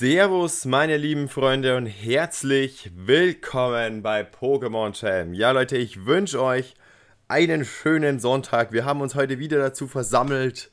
Servus, meine lieben Freunde und herzlich willkommen bei Pokémon Jam. Ja, Leute, ich wünsche euch einen schönen Sonntag. Wir haben uns heute wieder dazu versammelt,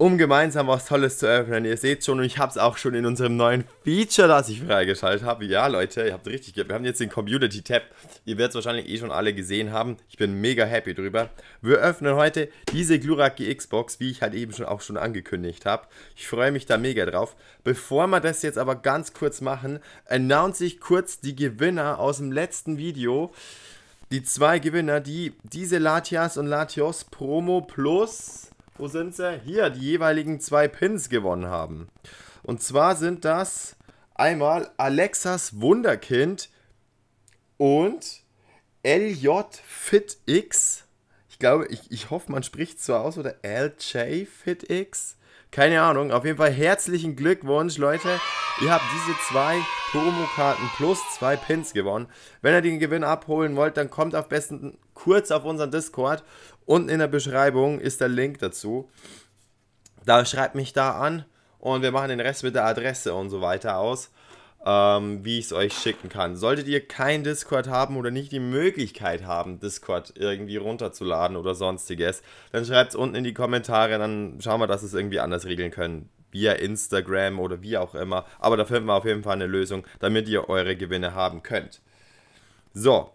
um gemeinsam was Tolles zu öffnen. Ihr seht schon, und ich habe es auch schon in unserem neuen Feature, das ich freigeschaltet habe. Ja, Leute, ihr habt richtig gehört. Wir haben jetzt den Community Tab. Ihr werdet es wahrscheinlich eh schon alle gesehen haben. Ich bin mega happy drüber. Wir öffnen heute diese Glurak Xbox, wie ich halt eben schon auch schon angekündigt habe. Ich freue mich da mega drauf. Bevor wir das jetzt aber ganz kurz machen, announce ich kurz die Gewinner aus dem letzten Video. Die zwei Gewinner, die diese Latias und Latios Promo Plus wo sind sie? Hier, die jeweiligen zwei Pins gewonnen haben. Und zwar sind das einmal Alexas Wunderkind und LJ FitX. Ich glaube, ich, ich hoffe, man spricht es so aus, oder LJ FitX. Keine Ahnung. Auf jeden Fall herzlichen Glückwunsch, Leute. Ihr habt diese zwei Promokarten plus zwei Pins gewonnen. Wenn ihr den Gewinn abholen wollt, dann kommt am besten kurz auf unseren Discord. Unten in der Beschreibung ist der Link dazu. Da schreibt mich da an und wir machen den Rest mit der Adresse und so weiter aus ähm, wie ich es euch schicken kann. Solltet ihr kein Discord haben oder nicht die Möglichkeit haben, Discord irgendwie runterzuladen oder sonstiges, dann schreibt es unten in die Kommentare, dann schauen wir, dass wir es irgendwie anders regeln können via Instagram oder wie auch immer. Aber da finden wir auf jeden Fall eine Lösung, damit ihr eure Gewinne haben könnt. So,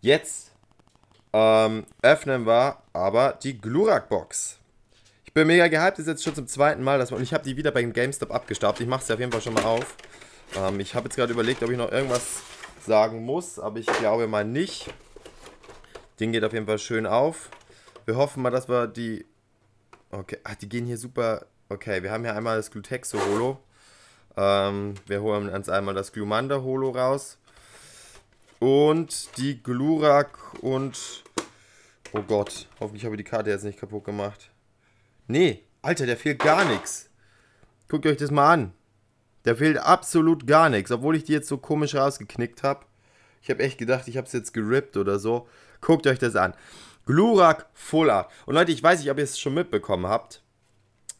jetzt ähm, öffnen wir aber die Glurak-Box. Ich bin mega gehypt, das ist jetzt schon zum zweiten Mal. Dass man, und ich habe die wieder beim GameStop abgestaubt. Ich mache sie auf jeden Fall schon mal auf. Ähm, ich habe jetzt gerade überlegt, ob ich noch irgendwas sagen muss, aber ich glaube mal nicht. Ding geht auf jeden Fall schön auf. Wir hoffen mal, dass wir die... Okay, ach, die gehen hier super... Okay, wir haben hier einmal das Glutexo-Holo. Ähm, wir holen uns einmal das Glumanda-Holo raus. Und die Glurak und... Oh Gott, hoffentlich habe ich die Karte jetzt nicht kaputt gemacht. Nee, Alter, der fehlt gar nichts. Guckt euch das mal an. Da fehlt absolut gar nichts, obwohl ich die jetzt so komisch rausgeknickt habe. Ich habe echt gedacht, ich habe es jetzt gerippt oder so. Guckt euch das an. Glurak Full Art. Und Leute, ich weiß nicht, ob ihr es schon mitbekommen habt,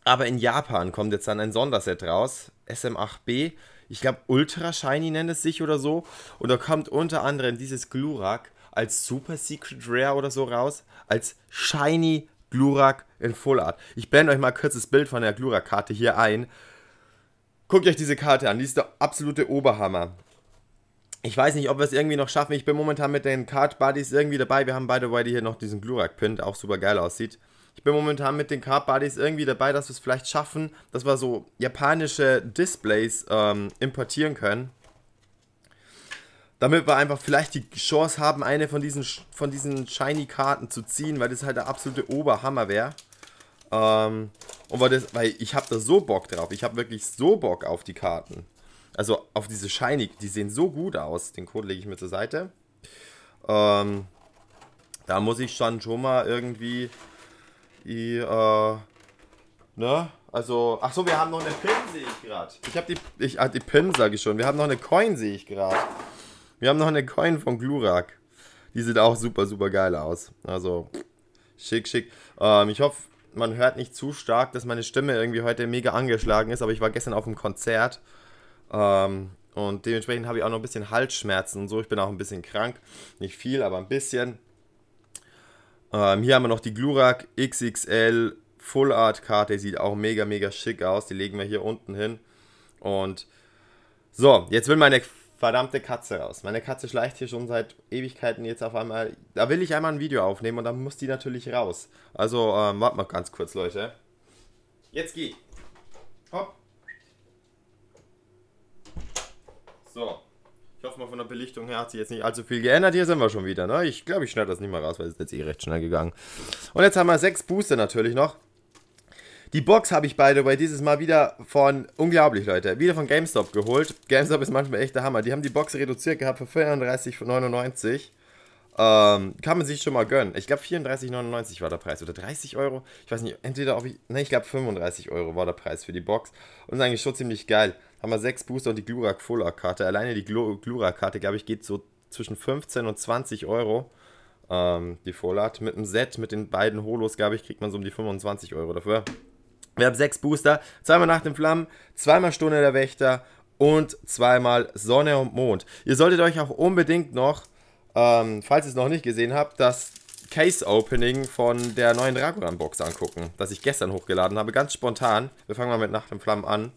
aber in Japan kommt jetzt dann ein Sonderset raus. SM8B. Ich glaube, Ultra Shiny nennt es sich oder so. Und da kommt unter anderem dieses Glurak als Super Secret Rare oder so raus. Als Shiny Glurak in Full Art. Ich blende euch mal kurz das Bild von der Glurak-Karte hier ein. Guckt euch diese Karte an, die ist der absolute Oberhammer. Ich weiß nicht, ob wir es irgendwie noch schaffen. Ich bin momentan mit den Card Buddies irgendwie dabei. Wir haben by the way hier noch diesen Glurak-Pin, der auch super geil aussieht. Ich bin momentan mit den Card Buddies irgendwie dabei, dass wir es vielleicht schaffen, dass wir so japanische Displays ähm, importieren können. Damit wir einfach vielleicht die Chance haben, eine von diesen, von diesen Shiny-Karten zu ziehen, weil das halt der absolute Oberhammer wäre. Ähm, und weil, das, weil ich habe da so Bock drauf. Ich habe wirklich so Bock auf die Karten. Also auf diese Shiny. Die sehen so gut aus. Den Code lege ich mir zur Seite. Ähm, da muss ich dann schon mal irgendwie... Die, äh, ne? Also, ach so, wir haben noch eine Pin, sehe ich gerade. Ich habe die, ich, ah, die Pin, sage ich schon. Wir haben noch eine Coin, sehe ich gerade. Wir haben noch eine Coin von Glurak. Die sieht auch super, super geil aus. Also, schick, schick. Ähm, ich hoffe, man hört nicht zu stark, dass meine Stimme irgendwie heute mega angeschlagen ist, aber ich war gestern auf einem Konzert ähm, und dementsprechend habe ich auch noch ein bisschen Halsschmerzen und so. Ich bin auch ein bisschen krank, nicht viel, aber ein bisschen. Ähm, hier haben wir noch die Glurak XXL Full Art Karte, die sieht auch mega, mega schick aus. Die legen wir hier unten hin und so, jetzt will meine verdammte Katze raus. Meine Katze schleicht hier schon seit Ewigkeiten jetzt auf einmal. Da will ich einmal ein Video aufnehmen und dann muss die natürlich raus. Also, ähm, warte mal ganz kurz, Leute. Jetzt geh. Hopp. So. Ich hoffe mal, von der Belichtung her hat sich jetzt nicht allzu viel geändert. Hier sind wir schon wieder, ne? Ich glaube, ich schneide das nicht mal raus, weil es ist jetzt eh recht schnell gegangen. Und jetzt haben wir sechs Booster natürlich noch. Die Box habe ich, by the way, dieses Mal wieder von, unglaublich Leute, wieder von GameStop geholt. GameStop ist manchmal echt der Hammer. Die haben die Box reduziert gehabt für 34,99. Ähm, kann man sich schon mal gönnen. Ich glaube 34,99 war der Preis oder 30 Euro. Ich weiß nicht, entweder auf, ne, ich glaube 35 Euro war der Preis für die Box. Und ist eigentlich schon ziemlich geil. Haben wir sechs Booster und die Glurak Fuller Karte. Alleine die Glurak Karte, glaube ich, geht so zwischen 15 und 20 Euro Ähm, die Vorlad. Mit dem Set, mit den beiden Holos, glaube ich, kriegt man so um die 25 Euro dafür. Wir haben sechs Booster, zweimal Nacht im Flammen, zweimal Stunde der Wächter und zweimal Sonne und Mond. Ihr solltet euch auch unbedingt noch, ähm, falls ihr es noch nicht gesehen habt, das Case-Opening von der neuen Dragoran-Box angucken, das ich gestern hochgeladen habe, ganz spontan. Wir fangen mal mit Nacht im Flammen an.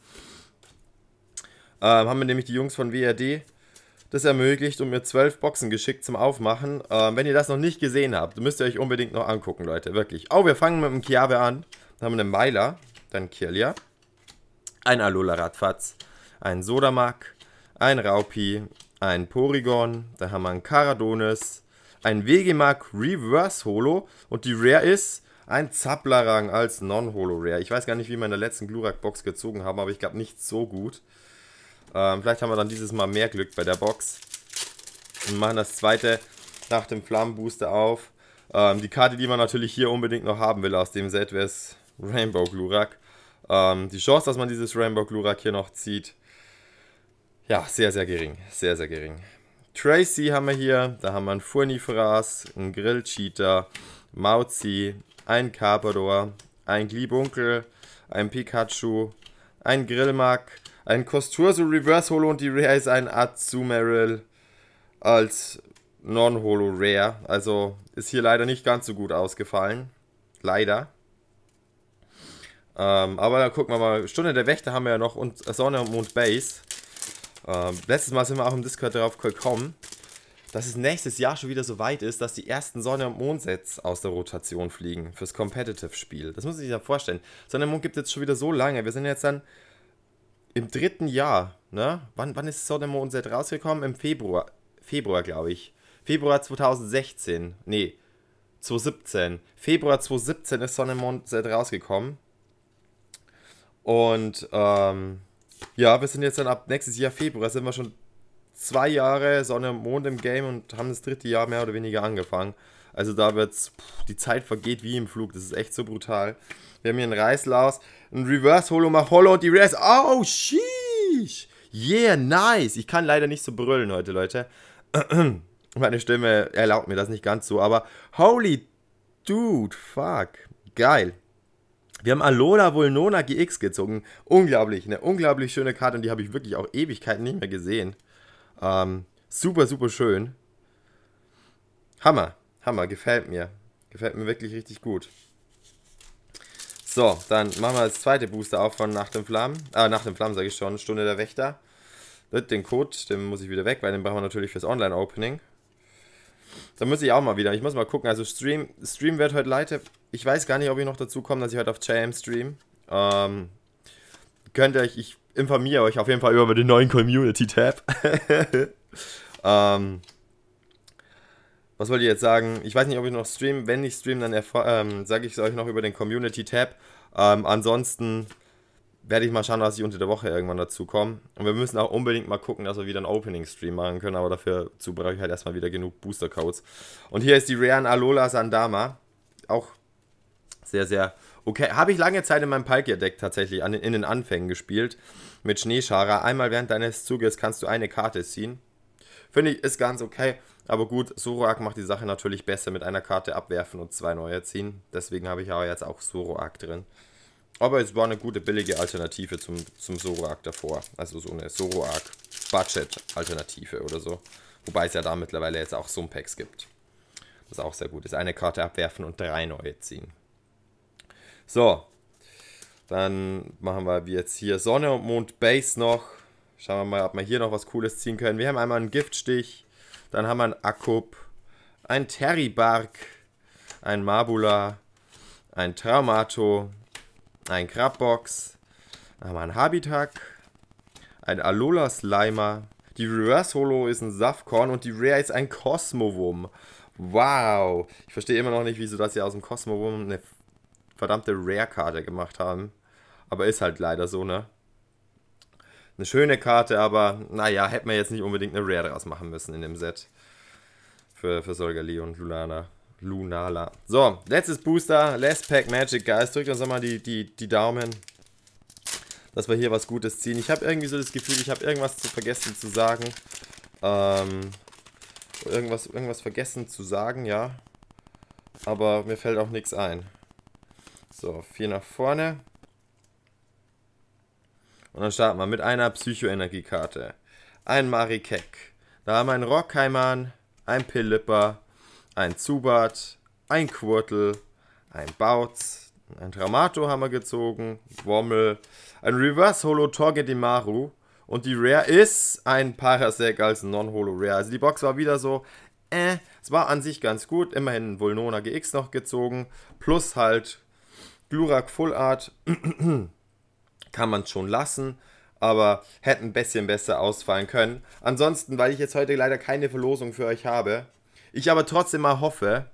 Ähm, haben mir nämlich die Jungs von WRD das ermöglicht und mir zwölf Boxen geschickt zum Aufmachen. Ähm, wenn ihr das noch nicht gesehen habt, müsst ihr euch unbedingt noch angucken, Leute, wirklich. Oh, wir fangen mit dem Kiabe an. Dann haben wir einen Meiler, dann Kirlia, ein Alola Radfatz, ein Sodamak, ein Raupi, ein Porygon, dann haben wir ein Karadonis, ein Wegemark Reverse Holo und die Rare ist ein Zaplarang als Non-Holo-Rare. Ich weiß gar nicht, wie wir in der letzten Glurak-Box gezogen haben, aber ich glaube nicht so gut. Ähm, vielleicht haben wir dann dieses Mal mehr Glück bei der Box. Und machen das zweite nach dem Flammenbooster auf. Ähm, die Karte, die man natürlich hier unbedingt noch haben will aus dem Set, wäre Rainbow Glurak. Ähm, die Chance, dass man dieses Rainbow Glurak hier noch zieht, ja, sehr, sehr gering. Sehr, sehr gering. Tracy haben wir hier, da haben wir einen Furnifras, einen Grillcheater, Mauzi, einen Carpador, einen Gliebunkel, einen Pikachu, einen Grillmark, einen Costurso Reverse Holo und die Rare ist ein Azumarill als Non-Holo Rare. Also ist hier leider nicht ganz so gut ausgefallen. Leider. Ähm, aber dann gucken wir mal. Stunde der Wächter haben wir ja noch und Sonne, und Mond, Base. Ähm, letztes Mal sind wir auch im Discord darauf gekommen, dass es nächstes Jahr schon wieder so weit ist, dass die ersten Sonne- und Mond-Sets aus der Rotation fliegen fürs Competitive-Spiel. Das muss ich sich ja vorstellen. Sonne und Mond gibt es jetzt schon wieder so lange. Wir sind jetzt dann im dritten Jahr, ne? Wann, wann ist Sonne und Mond-Set rausgekommen? Im Februar. Februar, glaube ich. Februar 2016. Nee, 2017. Februar 2017 ist Sonne und Mond-Set rausgekommen. Und ähm, ja, wir sind jetzt dann ab nächstes Jahr Februar, sind wir schon zwei Jahre Sonne und Mond im Game und haben das dritte Jahr mehr oder weniger angefangen. Also da wird's, pff, die Zeit vergeht wie im Flug, das ist echt so brutal. Wir haben hier einen Reißlaus, einen Reverse Holo, mach Holo und die Reverse. Oh, sheesh! Yeah, nice! Ich kann leider nicht so brüllen heute, Leute. Meine Stimme erlaubt mir das nicht ganz so, aber holy dude, fuck. Geil. Wir haben Alola Volnona GX gezogen. Unglaublich, eine unglaublich schöne Karte und die habe ich wirklich auch Ewigkeiten nicht mehr gesehen. Ähm, super, super schön. Hammer, Hammer, gefällt mir. Gefällt mir wirklich richtig gut. So, dann machen wir das zweite Booster auf von Nach dem Flammen. Ah, Nach dem Flammen sage ich schon, Stunde der Wächter. Den Code, den muss ich wieder weg, weil den brauchen wir natürlich fürs Online-Opening. Da muss ich auch mal wieder. Ich muss mal gucken. Also Stream, Stream wird heute leider. Ich weiß gar nicht, ob ich noch dazu komme, dass ich heute auf JM stream. Ähm, könnt ihr euch, ich informiere euch auf jeden Fall über den neuen Community-Tab. ähm, was wollt ihr jetzt sagen? Ich weiß nicht, ob ich noch stream. Wenn ich stream, dann ähm, sage ich es euch noch über den Community-Tab. Ähm, ansonsten werde ich mal schauen, dass ich unter der Woche irgendwann dazu komme. Und wir müssen auch unbedingt mal gucken, dass wir wieder einen Opening-Stream machen können, aber dafür brauche ich halt erstmal wieder genug Booster-Codes. Und hier ist die Rian Alola Sandama. Auch sehr, sehr okay. Habe ich lange Zeit in meinem Palkia-Deck tatsächlich an, in den Anfängen gespielt. Mit Schneeschara. Einmal während deines Zuges kannst du eine Karte ziehen. Finde ich, ist ganz okay. Aber gut, Zoroark macht die Sache natürlich besser mit einer Karte abwerfen und zwei neue ziehen. Deswegen habe ich aber jetzt auch Zoroark drin. Aber es war eine gute, billige Alternative zum, zum Zoroark davor. Also so eine Zoroark-Budget-Alternative oder so. Wobei es ja da mittlerweile jetzt auch Sumpacks gibt. Was auch sehr gut ist. Eine Karte abwerfen und drei neue ziehen. So. Dann machen wir jetzt hier Sonne und Mond Base noch. Schauen wir mal, ob wir hier noch was Cooles ziehen können. Wir haben einmal einen Giftstich. Dann haben wir einen Akkub. Ein Terry Bark, Ein Mabula. Ein Traumato ein Crabbox, haben wir einen Habitak, ein Alola Slimer, die Reverse Holo ist ein Safkorn und die Rare ist ein Cosmovum. Wow! Ich verstehe immer noch nicht, wieso das hier aus dem Cosmovum eine verdammte Rare-Karte gemacht haben. Aber ist halt leider so, ne? Eine schöne Karte, aber naja, hätten wir jetzt nicht unbedingt eine Rare draus machen müssen in dem Set. Für, für Solgali und Lulana. Lunala. So, letztes Booster. Last Pack Magic, Guys. Drückt uns nochmal die, die, die Daumen, dass wir hier was Gutes ziehen. Ich habe irgendwie so das Gefühl, ich habe irgendwas zu vergessen zu sagen. Ähm, irgendwas, irgendwas vergessen zu sagen, ja. Aber mir fällt auch nichts ein. So, vier nach vorne. Und dann starten wir mit einer Psychoenergiekarte. Ein Marikek. Da haben wir einen Rockheimann, ein Pilipper, ein Zubat, ein Quirtle, ein Bautz, ein Dramato haben wir gezogen, Wommel, ein Reverse Holo Torgedimaru und die Rare ist ein Parasec als Non-Holo Rare. Also die Box war wieder so, äh, es war an sich ganz gut, immerhin ein Vulnona GX noch gezogen, plus halt Glurak Full Art, kann man schon lassen aber hätte ein bisschen besser ausfallen können. Ansonsten, weil ich jetzt heute leider keine Verlosung für euch habe, ich aber trotzdem mal hoffe,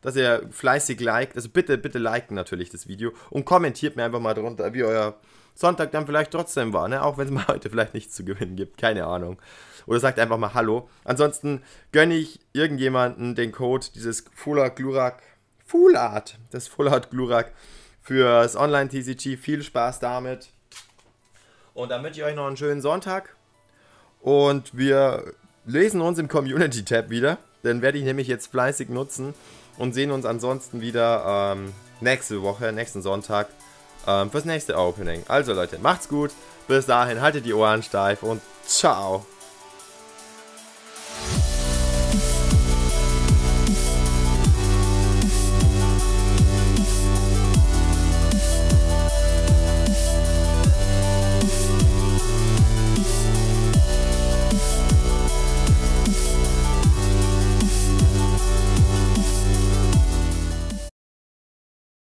dass ihr fleißig liked. Also bitte, bitte liken natürlich das Video und kommentiert mir einfach mal drunter, wie euer Sonntag dann vielleicht trotzdem war, ne? Auch wenn es mal heute vielleicht nichts zu gewinnen gibt, keine Ahnung. Oder sagt einfach mal Hallo. Ansonsten gönne ich irgendjemanden den Code dieses Fuller Glurak, Full Art, das Full Art Glurak fürs Online TCG. Viel Spaß damit. Und dann wünsche ich euch noch einen schönen Sonntag. Und wir lesen uns im Community Tab wieder. Den werde ich nämlich jetzt fleißig nutzen und sehen uns ansonsten wieder ähm, nächste Woche, nächsten Sonntag ähm, fürs nächste Opening. Also Leute, macht's gut, bis dahin, haltet die Ohren steif und ciao.